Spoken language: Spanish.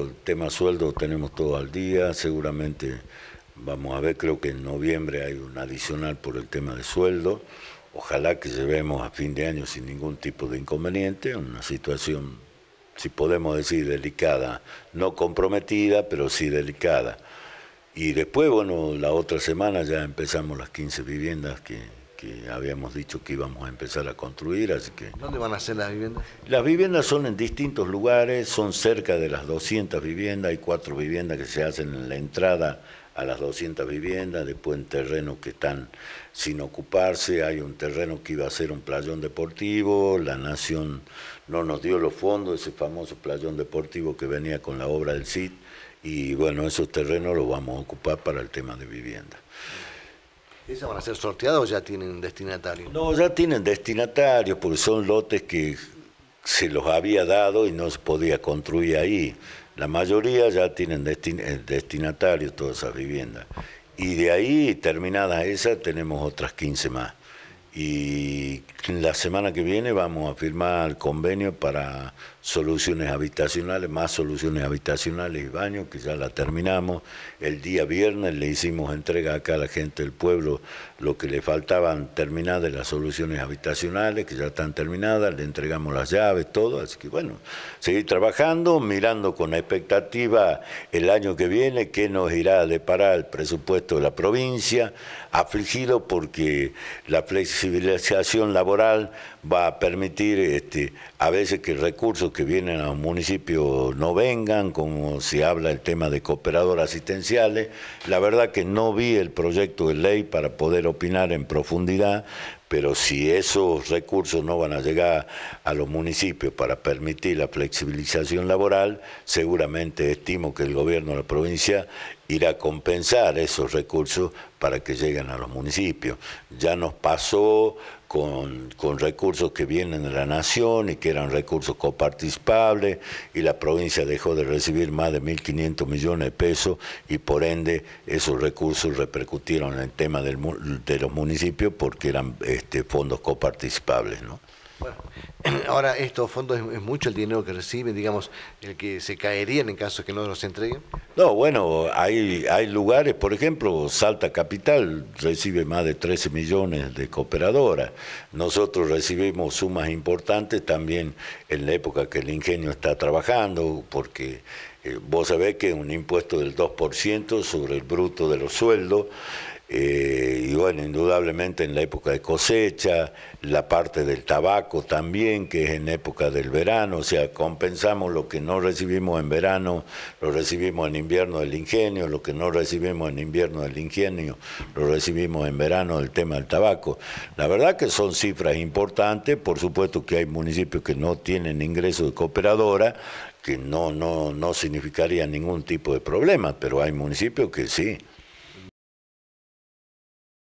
El tema sueldo tenemos todo al día, seguramente vamos a ver, creo que en noviembre hay un adicional por el tema de sueldo. Ojalá que llevemos a fin de año sin ningún tipo de inconveniente, una situación, si podemos decir, delicada, no comprometida, pero sí delicada. Y después, bueno, la otra semana ya empezamos las 15 viviendas que que habíamos dicho que íbamos a empezar a construir, así que... ¿Dónde van a ser las viviendas? Las viviendas son en distintos lugares, son cerca de las 200 viviendas, hay cuatro viviendas que se hacen en la entrada a las 200 viviendas, después en terrenos que están sin ocuparse, hay un terreno que iba a ser un playón deportivo, la Nación no nos dio los fondos, ese famoso playón deportivo que venía con la obra del CID, y bueno, esos terrenos los vamos a ocupar para el tema de vivienda. ¿Esas van a ser sorteadas o ya tienen destinatarios? No, ya tienen destinatarios porque son lotes que se los había dado y no se podía construir ahí. La mayoría ya tienen eh, destinatarios todas esas viviendas. Y de ahí, terminada esa, tenemos otras 15 más. Y la semana que viene vamos a firmar el convenio para soluciones habitacionales, más soluciones habitacionales y baños, que ya la terminamos. El día viernes le hicimos entrega acá a la gente del pueblo lo que le faltaban terminar de las soluciones habitacionales, que ya están terminadas, le entregamos las llaves, todo. Así que bueno, seguir trabajando, mirando con expectativa el año que viene, qué nos irá a deparar el presupuesto de la provincia, afligido porque la flexibilización laboral va a permitir este, a veces que recursos que vienen a un municipio no vengan, como se habla el tema de cooperadoras asistenciales. La verdad que no vi el proyecto de ley para poder opinar en profundidad, pero si esos recursos no van a llegar a los municipios para permitir la flexibilización laboral, seguramente estimo que el gobierno de la provincia irá a compensar esos recursos para que lleguen a los municipios. Ya nos pasó con, con recursos que vienen de la nación y que eran recursos coparticipables y la provincia dejó de recibir más de 1.500 millones de pesos y por ende esos recursos repercutieron en el tema de los municipios porque eran... Este, fondos coparticipables. ¿no? Bueno, ahora estos fondos es, mucho el dinero que reciben, digamos, el que se caerían en caso que no los entreguen. No, bueno, hay, hay lugares, por ejemplo, Salta Capital recibe más de 13 millones de cooperadoras. Nosotros recibimos sumas importantes también en la época que el ingenio está trabajando, porque eh, vos sabés que un impuesto del 2% sobre el bruto de los sueldos eh, y bueno, indudablemente en la época de cosecha, la parte del tabaco también, que es en época del verano, o sea, compensamos lo que no recibimos en verano, lo recibimos en invierno del ingenio, lo que no recibimos en invierno del ingenio, lo recibimos en verano del tema del tabaco. La verdad que son cifras importantes, por supuesto que hay municipios que no tienen ingreso de cooperadora, que no, no significaría ningún tipo de problema, pero hay municipios que sí.